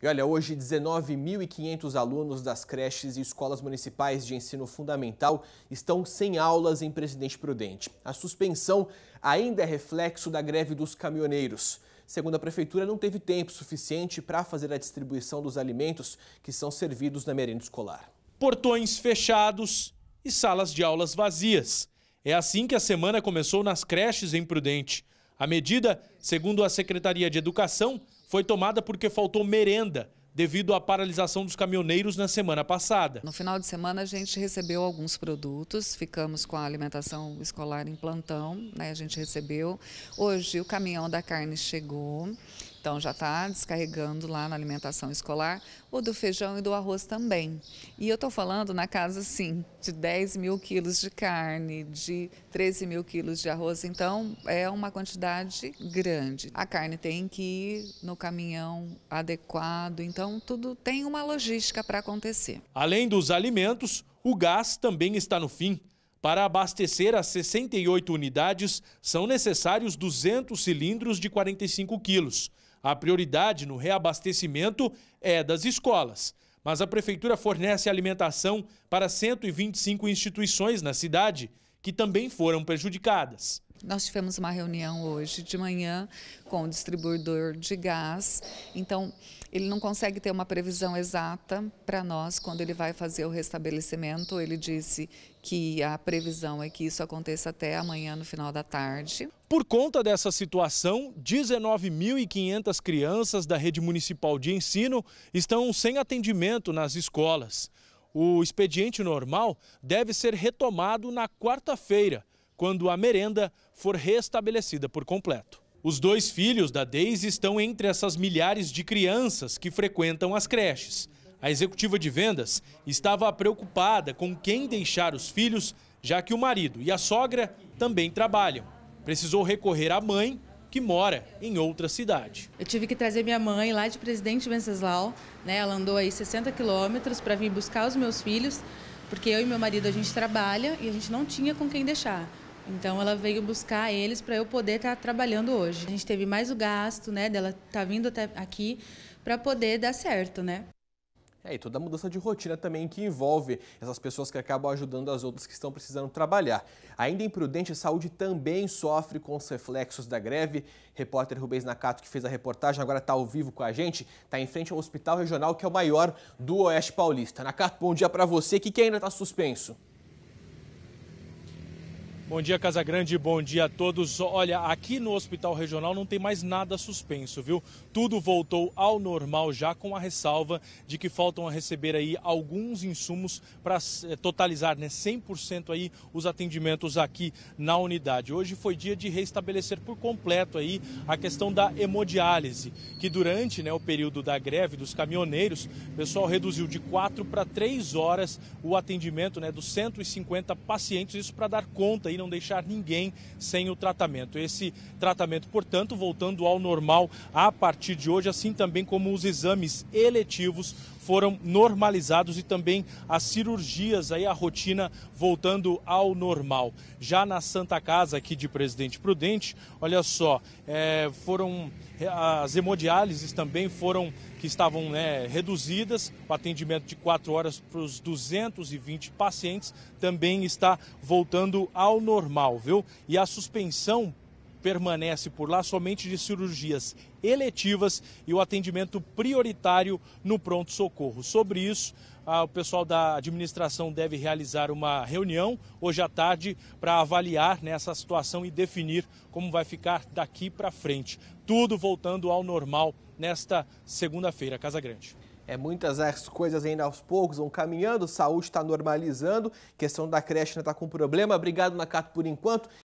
E olha, hoje 19.500 alunos das creches e escolas municipais de ensino fundamental estão sem aulas em Presidente Prudente. A suspensão ainda é reflexo da greve dos caminhoneiros. Segundo a prefeitura, não teve tempo suficiente para fazer a distribuição dos alimentos que são servidos na merenda escolar. Portões fechados e salas de aulas vazias. É assim que a semana começou nas creches em Prudente. A medida, segundo a Secretaria de Educação, foi tomada porque faltou merenda devido à paralisação dos caminhoneiros na semana passada. No final de semana a gente recebeu alguns produtos, ficamos com a alimentação escolar em plantão, né? A gente recebeu. Hoje o caminhão da carne chegou. Então já está descarregando lá na alimentação escolar, o do feijão e do arroz também. E eu estou falando na casa, sim, de 10 mil quilos de carne, de 13 mil quilos de arroz, então é uma quantidade grande. A carne tem que ir no caminhão adequado, então tudo tem uma logística para acontecer. Além dos alimentos, o gás também está no fim. Para abastecer as 68 unidades, são necessários 200 cilindros de 45 quilos. A prioridade no reabastecimento é das escolas, mas a prefeitura fornece alimentação para 125 instituições na cidade que também foram prejudicadas. Nós tivemos uma reunião hoje de manhã com o distribuidor de gás, então ele não consegue ter uma previsão exata para nós quando ele vai fazer o restabelecimento. Ele disse que a previsão é que isso aconteça até amanhã no final da tarde. Por conta dessa situação, 19.500 crianças da rede municipal de ensino estão sem atendimento nas escolas. O expediente normal deve ser retomado na quarta-feira, quando a merenda for restabelecida por completo. Os dois filhos da Deise estão entre essas milhares de crianças que frequentam as creches. A executiva de vendas estava preocupada com quem deixar os filhos, já que o marido e a sogra também trabalham. Precisou recorrer à mãe, que mora em outra cidade. Eu tive que trazer minha mãe lá de Presidente Venceslau, né? Ela andou aí 60 quilômetros para vir buscar os meus filhos, porque eu e meu marido a gente trabalha e a gente não tinha com quem deixar. Então ela veio buscar eles para eu poder estar tá trabalhando hoje. A gente teve mais o gasto, né, dela tá vindo até aqui para poder dar certo, né? É, e toda a mudança de rotina também que envolve essas pessoas que acabam ajudando as outras que estão precisando trabalhar. Ainda imprudente, a saúde também sofre com os reflexos da greve. Repórter Rubens Nakato, que fez a reportagem, agora está ao vivo com a gente, está em frente ao hospital regional que é o maior do Oeste Paulista. Nakato, bom dia para você. O que, que ainda está suspenso? Bom dia, Casa Grande, bom dia a todos. Olha, aqui no Hospital Regional não tem mais nada suspenso, viu? Tudo voltou ao normal já com a ressalva de que faltam a receber aí alguns insumos para eh, totalizar, né, 100% aí os atendimentos aqui na unidade. Hoje foi dia de restabelecer por completo aí a questão da hemodiálise, que durante, né, o período da greve dos caminhoneiros, o pessoal reduziu de 4 para 3 horas o atendimento, né, dos 150 pacientes, isso para dar conta aí e não deixar ninguém sem o tratamento. Esse tratamento, portanto, voltando ao normal a partir de hoje, assim também como os exames eletivos foram normalizados e também as cirurgias, aí a rotina voltando ao normal. Já na Santa Casa aqui de Presidente Prudente, olha só, é, foram é, as hemodiálises também foram que estavam né, reduzidas, o atendimento de 4 horas para os 220 pacientes também está voltando ao normal, viu? E a suspensão permanece por lá somente de cirurgias eletivas e o atendimento prioritário no pronto-socorro. Sobre isso, ah, o pessoal da administração deve realizar uma reunião hoje à tarde para avaliar né, essa situação e definir como vai ficar daqui para frente. Tudo voltando ao normal nesta segunda-feira, Casa Grande. É, muitas as coisas ainda aos poucos vão caminhando, saúde está normalizando, questão da creche ainda está com problema. Obrigado, Nacato, por enquanto.